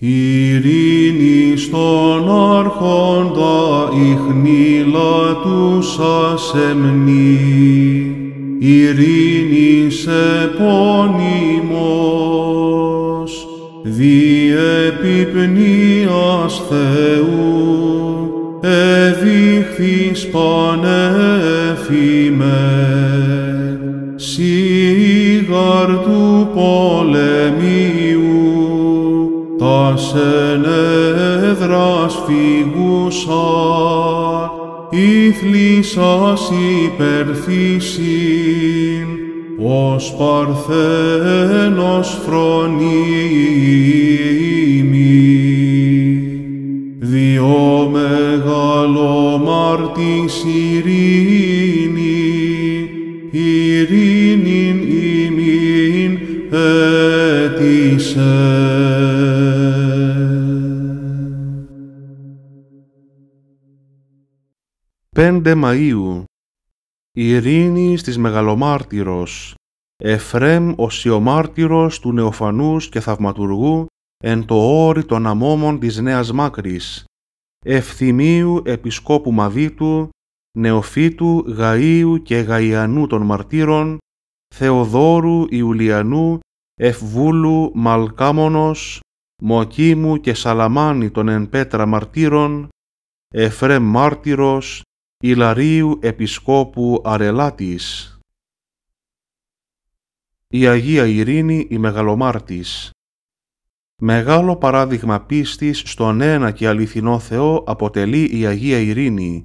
Ειρήνη στον άρχοντα ιχνήλα του σας εμνή, ειρήνη σε πόνιμος, διεπιπνίας Θεού, εδείχθης πανε ίσως υπερθύσιν, ως παρθένος φρονίμι. Διό μεγάλο μάρτης ειρήνη, ειρήνην ημίν έτησεν. 5 Μαΐου Ειρήνη στις Μεγαλομάρτυρος Εφρέμ ο Σιωμάρτυρος του νεοφανούς και θαυματουργού εν το όρι των αμόμων της Νέας Μάκρης Ευθυμίου Επισκόπου Μαβίτου Νεοφίτου Γαΐου και Γαϊανού των Μαρτύρων Θεοδόρου Ιουλιανού Εφβούλου Μαλκάμονος Μοκίμου και Σαλαμάνη των εν πέτρα μαρτύρων, Εφρέμ μάρτυρος, Ιλαρίου Επισκόπου Αρελάτης, η Αγία Ειρήνη η Μεγαλομάρτης. Μεγάλο παράδειγμα πίστης στον ένα και αληθινό Θεό αποτελεί η Αγία Ειρήνη.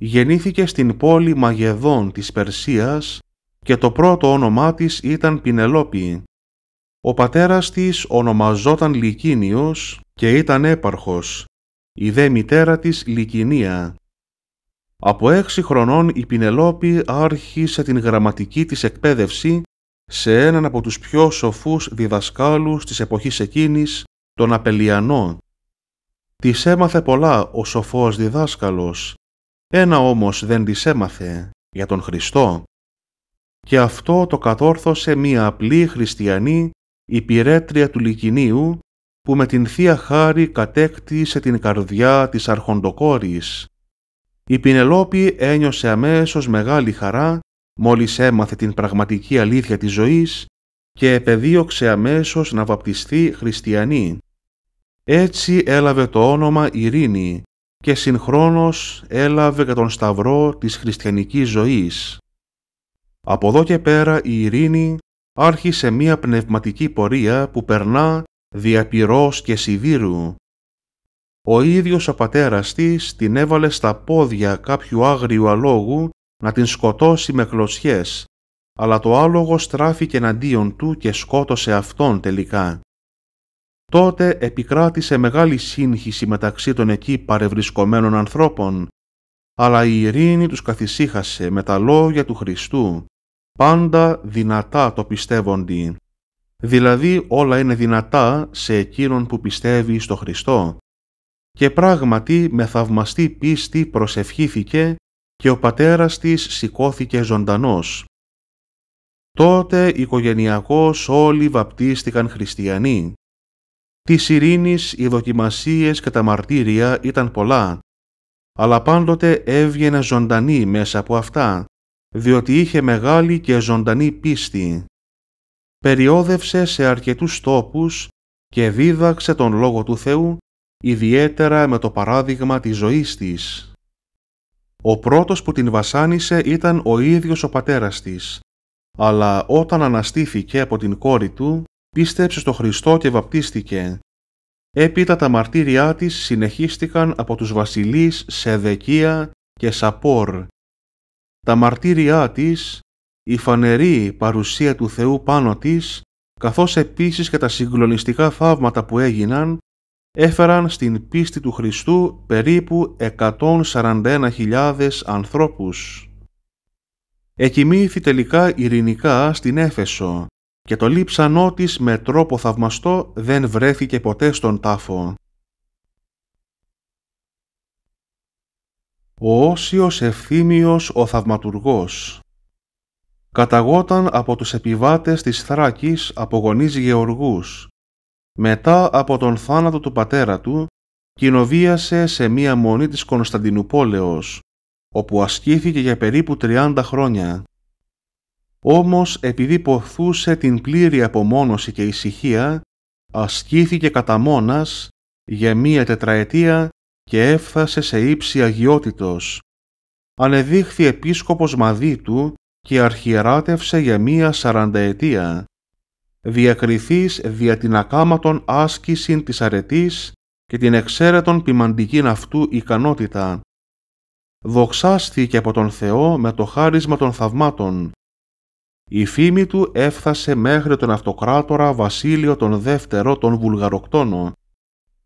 Γεννήθηκε στην πόλη Μαγεδόν της Περσίας και το πρώτο όνομά της ήταν Πινελόπη. Ο πατέρας της ονομαζόταν Λικίνιος και ήταν έπαρχος, η δε μητέρα της Λικινία. Από έξι χρονών η Πινελόπη άρχισε την γραμματική της εκπαίδευση σε έναν από τους πιο σοφούς διδασκάλους της εποχής εκείνης, τον Απελιανό. Της έμαθε πολλά ο σοφός διδάσκαλος, ένα όμως δεν της έμαθε, για τον Χριστό. Και αυτό το κατόρθωσε μία απλή χριστιανή η υπηρέτρια του Λικινίου που με την Θεία Χάρη κατέκτησε την καρδιά της Αρχοντοκόρης η Πινελόπη ένιωσε αμέσως μεγάλη χαρά μόλις έμαθε την πραγματική αλήθεια της ζωής και επεδίωξε αμέσως να βαπτιστεί χριστιανή. Έτσι έλαβε το όνομα Ειρήνη και συγχρόνως έλαβε και τον σταυρό της χριστιανικής ζωής. Από εδώ και πέρα η Ειρήνη άρχισε μία πνευματική πορεία που περνά διαπυρός και σιδήρου ο ίδιος ο πατέρας της την έβαλε στα πόδια κάποιου άγριου αλόγου να την σκοτώσει με κλωσιές, αλλά το άλογο στράφηκε εναντίον του και σκότωσε αυτόν τελικά. Τότε επικράτησε μεγάλη σύγχυση μεταξύ των εκεί παρευρισκομένων ανθρώπων, αλλά η ειρήνη τους καθησύχασε με τα λόγια του Χριστού. Πάντα δυνατά το πιστεύοντι. Δηλαδή όλα είναι δυνατά σε εκείνον που πιστεύει στο Χριστό και πράγματι με θαυμαστή πίστη προσευχήθηκε και ο πατέρας της σηκώθηκε ζωντανός. Τότε οικογενειακώς όλοι βαπτίστηκαν χριστιανοί. Της ειρήνης οι δοκιμασίες και τα μαρτύρια ήταν πολλά, αλλά πάντοτε έβγαινε ζωντανή μέσα από αυτά, διότι είχε μεγάλη και ζωντανή πίστη. Περιόδευσε σε αρκετούς τόπους και δίδαξε τον Λόγο του Θεού ιδιαίτερα με το παράδειγμα της ζωής της. Ο πρώτος που την βασάνισε ήταν ο ίδιος ο πατέρας της, αλλά όταν αναστήθηκε από την κόρη του, πίστεψε στο Χριστό και βαπτίστηκε. Έπειτα τα μαρτύρια της συνεχίστηκαν από τους βασιλείς Σεδεκία και Σαπόρ. Τα μαρτύρια της, η φανερή παρουσία του Θεού πάνω της, καθώς επίσης και τα συγκλονιστικά θαύματα που έγιναν, έφεραν στην πίστη του Χριστού περίπου 141.000 ανθρώπους. Εκοιμήθη τελικά ειρηνικά στην Έφεσο και το λείψανό της με τρόπο θαυμαστό δεν βρέθηκε ποτέ στον τάφο. Ο Όσιος Ευθύμιος ο Θαυματουργός καταγόταν από τους επιβάτες της Θράκης από γονείς γεωργούς μετά από τον θάνατο του πατέρα του, κοινοβίασε σε μία μονή της Κωνσταντινούπολεως, όπου ασκήθηκε για περίπου 30 χρόνια. Όμως επειδή ποθούσε την πλήρη απομόνωση και ησυχία, ασκήθηκε κατά μόνας για μία τετραετία και έφτασε σε ύψη αγιότητος. Ανεδείχθη επίσκοπος μαδί του και αρχιεράτευσε για μία σαρανταετία διακριθείς δια την ακάματον άσκησιν της αρετής και την εξαίρετον ποιμαντικήν αυτού ικανότητα. Δοξάστηκε από τον Θεό με το χάρισμα των θαυμάτων. Η φήμη του έφτασε μέχρι τον αυτοκράτορα Βασίλειο τον δεύτερο τον Βουλγαροκτόνο,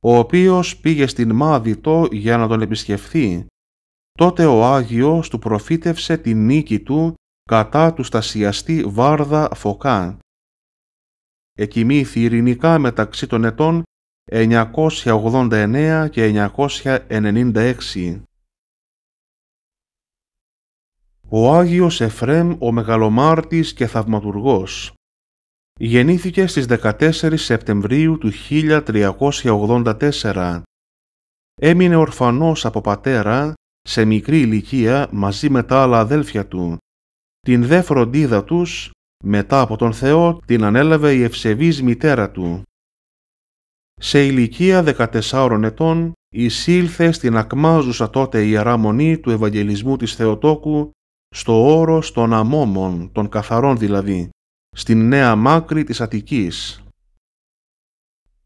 ο οποίος πήγε στην Μάδητο για να τον επισκεφθεί. Τότε ο Άγιος του προφήτευσε τη νίκη του κατά του στασιαστή Βάρδα Φωκά εκοιμήθη ειρηνικά μεταξύ των ετών 989 και 996. Ο Άγιος Εφρέμ ο Μεγαλομάρτης και Θαυματουργός γεννήθηκε στις 14 Σεπτεμβρίου του 1384. Έμεινε ορφανός από πατέρα σε μικρή ηλικία μαζί με τα άλλα αδέλφια του. Την δε φροντίδα τους μετά από τον Θεό την ανέλαβε η ευσεβής μητέρα του. Σε ηλικία 14 ετών εισήλθε στην ακμάζουσα τότε η Μονή του Ευαγγελισμού της Θεοτόκου στο όρο των αμόμων, των καθαρών δηλαδή, στην νέα μάκρη της Αττικής.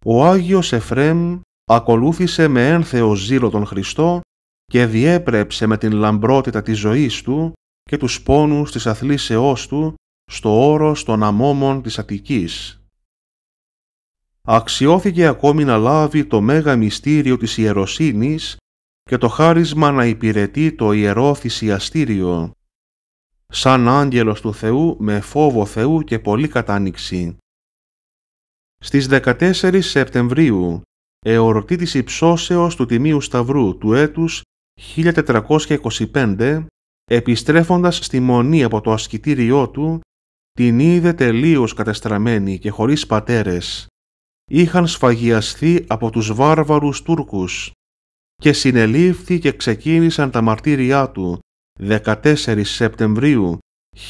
Ο Άγιος Εφρέμ ακολούθησε με ένθεο ζήλο τον Χριστό και διέπρεψε με την λαμπρότητα της ζωής του και τους πόνους της αθλήσεώς του στο όρος των αμόμων της Αττικής. Αξιώθηκε ακόμη να λάβει το μέγα μυστήριο της ιεροσύνης και το χάρισμα να υπηρετεί το ιερό θυσιαστήριο, σαν άγγελος του Θεού με φόβο Θεού και πολύ κατάνοιξη. Στις 14 Σεπτεμβρίου, εορτή της υψώσεως του Τιμίου Σταυρού του έτους 1425, επιστρέφοντας στη Μονή από το ασκητήριό του, την είδε τελείως κατεστραμμένη και χωρίς πατέρες. Είχαν σφαγιαστεί από τους βάρβαρους Τούρκους και συνελήφθη και ξεκίνησαν τα μαρτύρια του 14 Σεπτεμβρίου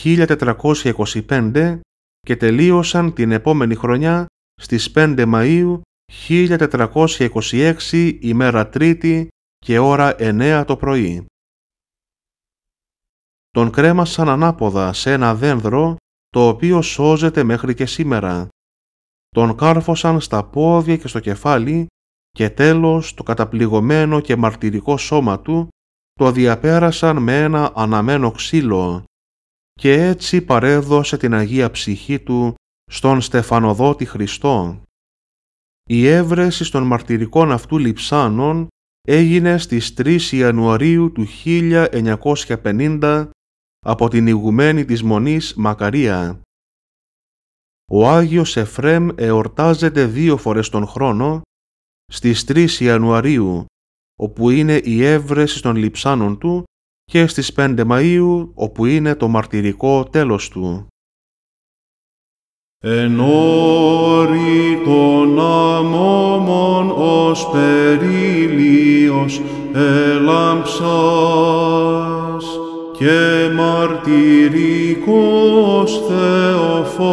1425 και τελείωσαν την επόμενη χρονιά στις 5 Μαΐου 1426 ημέρα Τρίτη και ώρα 9 το πρωί. Τον κρέμασαν ανάποδα σε ένα δένδρο το οποίο σώζεται μέχρι και σήμερα. Τον κάρφωσαν στα πόδια και στο κεφάλι και τέλος το καταπληγωμένο και μαρτυρικό σώμα του το διαπέρασαν με ένα αναμένο ξύλο και έτσι παρέδωσε την Αγία Ψυχή του στον Στεφανοδότη Χριστό. Η έβρεση των μαρτυρικών αυτού λειψάνων έγινε στις 3 Ιανουαρίου του 1950 από την ηγουμένη της Μονής Μακαρία. Ο Άγιος Εφρέμ εορτάζεται δύο φορές τον χρόνο, στις 3 Ιανουαρίου, όπου είναι η έβρεση των λειψάνων του και στις 5 Μαΐου, όπου είναι το μαρτυρικό τέλος του. Εν όρη των ως περίλιος ελάμψας και μαρτυρικός Θεοφόρε,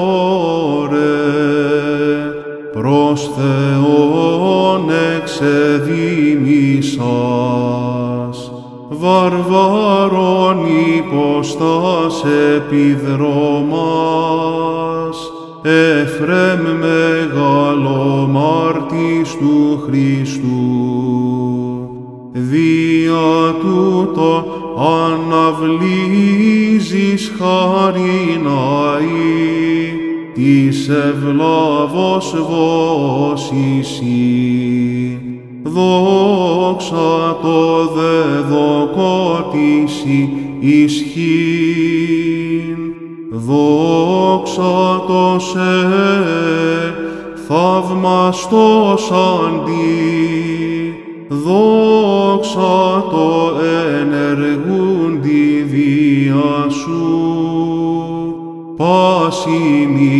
προς Θεόν εξεδίμησας, βαρβαρών υποστάς επιδρομάς, Εφρέμ μεγαλομάρτης του Χριστού, δια τούτο αναβλίζεις χαριναή της ευλάβος βόσησή. Δόξα το δε δοκότηση ισχύν, δόξα το σε θαυμαστός αντί, δόξα το ε Hashimi.